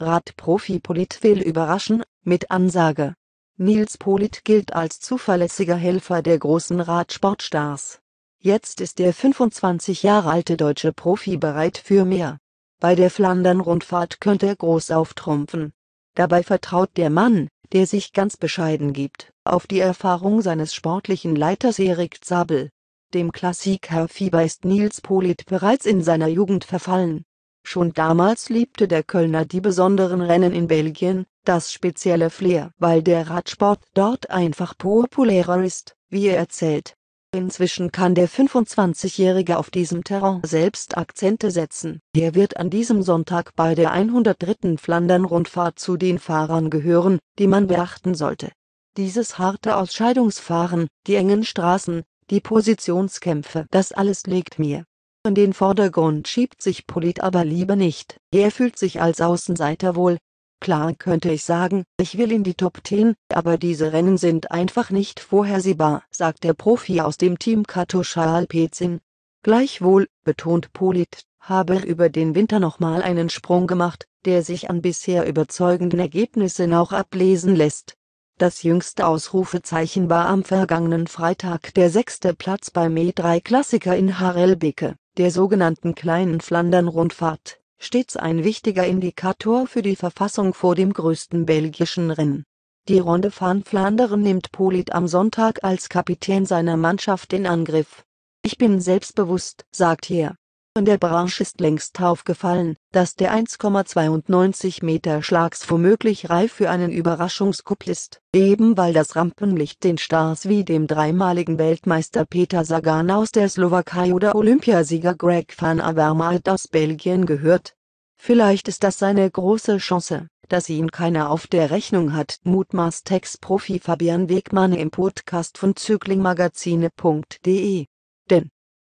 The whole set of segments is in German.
Radprofi Polit will überraschen, mit Ansage. Nils Polit gilt als zuverlässiger Helfer der großen Radsportstars. Jetzt ist der 25 Jahre alte deutsche Profi bereit für mehr. Bei der Flandern-Rundfahrt könnte er groß auftrumpfen. Dabei vertraut der Mann, der sich ganz bescheiden gibt, auf die Erfahrung seines sportlichen Leiters Erik Zabel. Dem Klassiker-Fieber ist Nils Polit bereits in seiner Jugend verfallen. Schon damals liebte der Kölner die besonderen Rennen in Belgien, das spezielle Flair, weil der Radsport dort einfach populärer ist, wie er erzählt. Inzwischen kann der 25-Jährige auf diesem Terrain selbst Akzente setzen. Er wird an diesem Sonntag bei der 103. Flandern-Rundfahrt zu den Fahrern gehören, die man beachten sollte. Dieses harte Ausscheidungsfahren, die engen Straßen, die Positionskämpfe, das alles liegt mir. In den Vordergrund schiebt sich Polit aber lieber nicht. Er fühlt sich als Außenseiter wohl. Klar könnte ich sagen, ich will in die Top 10, aber diese Rennen sind einfach nicht vorhersehbar, sagt der Profi aus dem Team Katusha Alpezin. Gleichwohl, betont Polit, habe er über den Winter nochmal einen Sprung gemacht, der sich an bisher überzeugenden Ergebnissen auch ablesen lässt. Das jüngste Ausrufezeichen war am vergangenen Freitag der sechste Platz beim E3-Klassiker in Harelbeke der sogenannten Kleinen Flandern-Rundfahrt, stets ein wichtiger Indikator für die Verfassung vor dem größten belgischen Rennen. Die Ronde van Flandern nimmt Polit am Sonntag als Kapitän seiner Mannschaft in Angriff. Ich bin selbstbewusst, sagt er in der Branche ist längst aufgefallen, dass der 1,92 Meter Schlags womöglich reif für einen Überraschungskupp ist, eben weil das Rampenlicht den Stars wie dem dreimaligen Weltmeister Peter Sagan aus der Slowakei oder Olympiasieger Greg van Avermaet aus Belgien gehört. Vielleicht ist das seine große Chance, dass ihn keiner auf der Rechnung hat, mutmaßt Ex-Profi Fabian Wegmann im Podcast von Zyklingmagazine.de.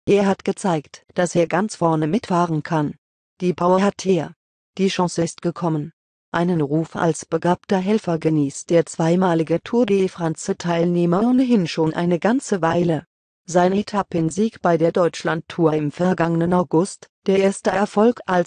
Er hat gezeigt, dass er ganz vorne mitfahren kann. Die Power hat er. Die Chance ist gekommen. Einen Ruf als begabter Helfer genießt der zweimalige Tour de France-Teilnehmer ohnehin schon eine ganze Weile. Sein Etappensieg bei der Deutschland Tour im vergangenen August, der erste Erfolg als